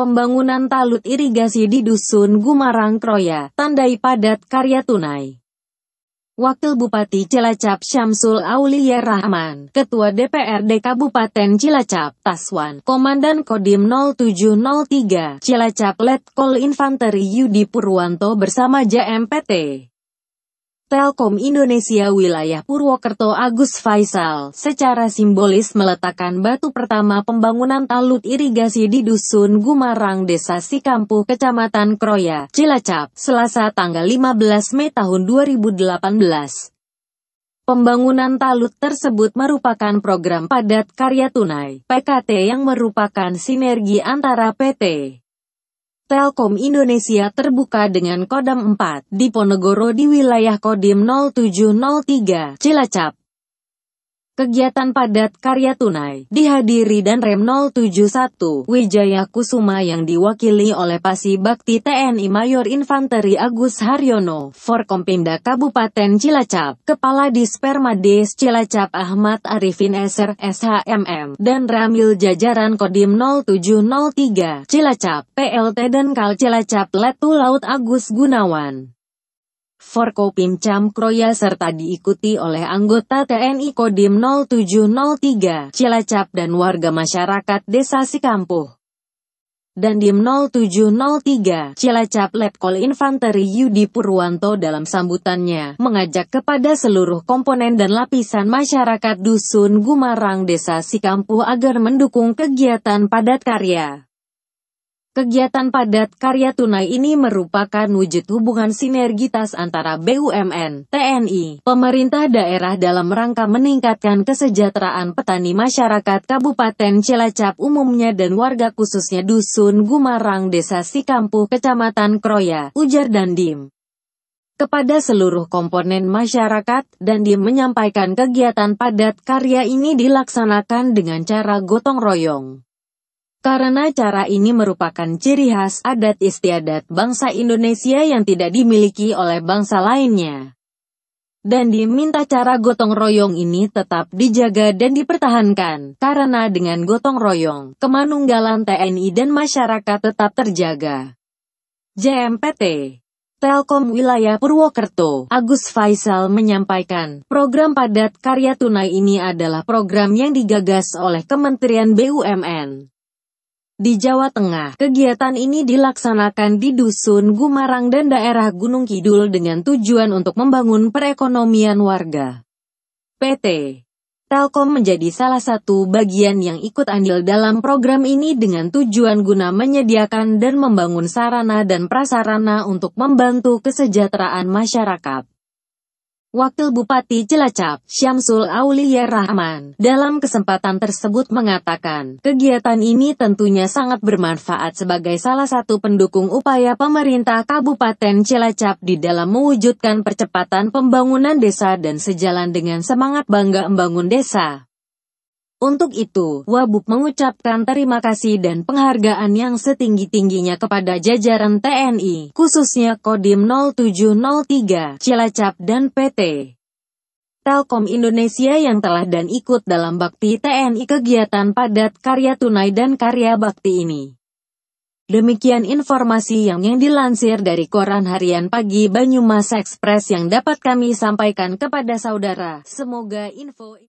Pembangunan talut irigasi di Dusun Gumarang Kroya, tandai padat karya tunai. Wakil Bupati Cilacap Syamsul Aulia Rahman, Ketua DPRD Kabupaten Cilacap, Taswan, Komandan Kodim 0703, Cilacap Letkol Infanteri Yudi Purwanto bersama JMPT. Telkom Indonesia wilayah Purwokerto Agus Faisal secara simbolis meletakkan batu pertama pembangunan talut irigasi di Dusun Gumarang Desa Sikampu, Kecamatan Kroya, Cilacap, Selasa tanggal 15 Mei tahun 2018. Pembangunan talut tersebut merupakan program padat karya tunai, PKT yang merupakan sinergi antara PT. Telkom Indonesia terbuka dengan Kodam 4 di Ponegoro di wilayah Kodim 0703, Cilacap. Kegiatan padat karya tunai dihadiri dan Rem 071 Wijaya Kusuma yang diwakili oleh Pasi Bakti TNI Mayor Infanteri Agus Haryono, Forkompimda Kabupaten Cilacap, Kepala Dispermades Cilacap Ahmad Arifin Eser, SHMM, dan Ramil Jajaran Kodim 0703, Cilacap, PLT dan Kal Cilacap Letu Laut Agus Gunawan. Forkopimcam Kroya serta diikuti oleh anggota TNI Kodim 0703 Cilacap dan warga masyarakat Desa Sikampuh. Dim 0703 Cilacap Letkol Infanteri Yudi Purwanto dalam sambutannya mengajak kepada seluruh komponen dan lapisan masyarakat Dusun Gumarang Desa Sikampu agar mendukung kegiatan padat karya. Kegiatan padat karya tunai ini merupakan wujud hubungan sinergitas antara BUMN, TNI, pemerintah daerah dalam rangka meningkatkan kesejahteraan petani masyarakat Kabupaten Cilacap umumnya dan warga khususnya Dusun Gumarang Desa Sikampuh, Kecamatan Kroya, ujar Dandim kepada seluruh komponen masyarakat, Dandim menyampaikan kegiatan padat karya ini dilaksanakan dengan cara gotong royong. Karena cara ini merupakan ciri khas adat istiadat bangsa Indonesia yang tidak dimiliki oleh bangsa lainnya. Dan diminta cara gotong royong ini tetap dijaga dan dipertahankan, karena dengan gotong royong, kemanunggalan TNI dan masyarakat tetap terjaga. JMPT Telkom Wilayah Purwokerto, Agus Faisal menyampaikan, program padat karya tunai ini adalah program yang digagas oleh Kementerian BUMN. Di Jawa Tengah, kegiatan ini dilaksanakan di Dusun Gumarang dan daerah Gunung Kidul dengan tujuan untuk membangun perekonomian warga. PT Telkom menjadi salah satu bagian yang ikut andil dalam program ini dengan tujuan guna menyediakan dan membangun sarana dan prasarana untuk membantu kesejahteraan masyarakat. Wakil Bupati Cilacap, Syamsul Aulia Rahman, dalam kesempatan tersebut mengatakan, kegiatan ini tentunya sangat bermanfaat sebagai salah satu pendukung upaya pemerintah Kabupaten Cilacap di dalam mewujudkan percepatan pembangunan desa dan sejalan dengan semangat bangga membangun desa. Untuk itu, Wabuk mengucapkan terima kasih dan penghargaan yang setinggi-tingginya kepada jajaran TNI, khususnya Kodim 0703, Cilacap dan PT. Telkom Indonesia yang telah dan ikut dalam bakti TNI kegiatan padat karya tunai dan karya bakti ini. Demikian informasi yang yang dilansir dari koran harian pagi Banyumas Express yang dapat kami sampaikan kepada saudara. Semoga info